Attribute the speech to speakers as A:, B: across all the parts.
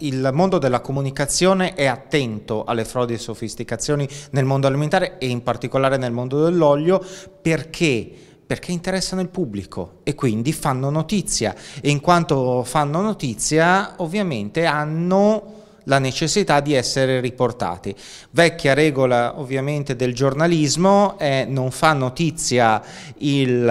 A: il mondo della comunicazione è attento alle frodi e sofisticazioni nel mondo alimentare e in particolare nel mondo dell'olio perché perché interessano il pubblico e quindi fanno notizia e in quanto fanno notizia ovviamente hanno la necessità di essere riportati. Vecchia regola ovviamente del giornalismo è non fa notizia il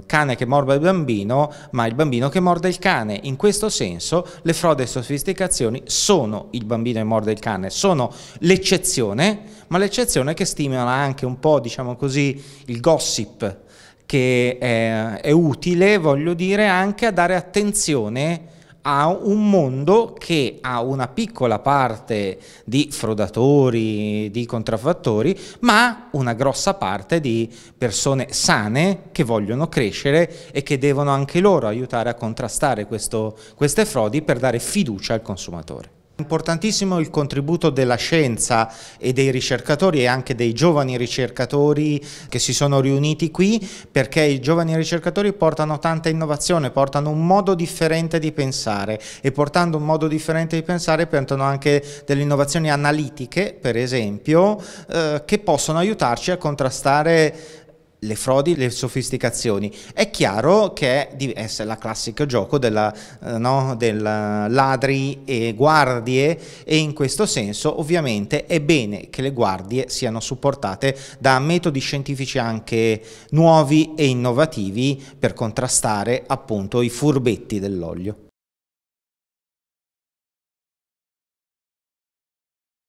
A: eh, cane che morba il bambino, ma il bambino che morde il cane. In questo senso le frode e sofisticazioni sono il bambino che morde il cane, sono l'eccezione, ma l'eccezione che stimola anche un po', diciamo così, il gossip che è, è utile, voglio dire, anche a dare attenzione a un mondo che ha una piccola parte di frodatori, di contraffattori, ma una grossa parte di persone sane che vogliono crescere e che devono anche loro aiutare a contrastare questo, queste frodi per dare fiducia al consumatore. Importantissimo il contributo della scienza e dei ricercatori e anche dei giovani ricercatori che si sono riuniti qui perché i giovani ricercatori portano tanta innovazione, portano un modo differente di pensare e portando un modo differente di pensare portano anche delle innovazioni analitiche per esempio eh, che possono aiutarci a contrastare le frodi, le sofisticazioni. È chiaro che è la classica gioco della, eh, no, del ladri e guardie e in questo senso ovviamente è bene che le guardie siano supportate da metodi scientifici anche nuovi e innovativi per contrastare appunto i furbetti dell'olio.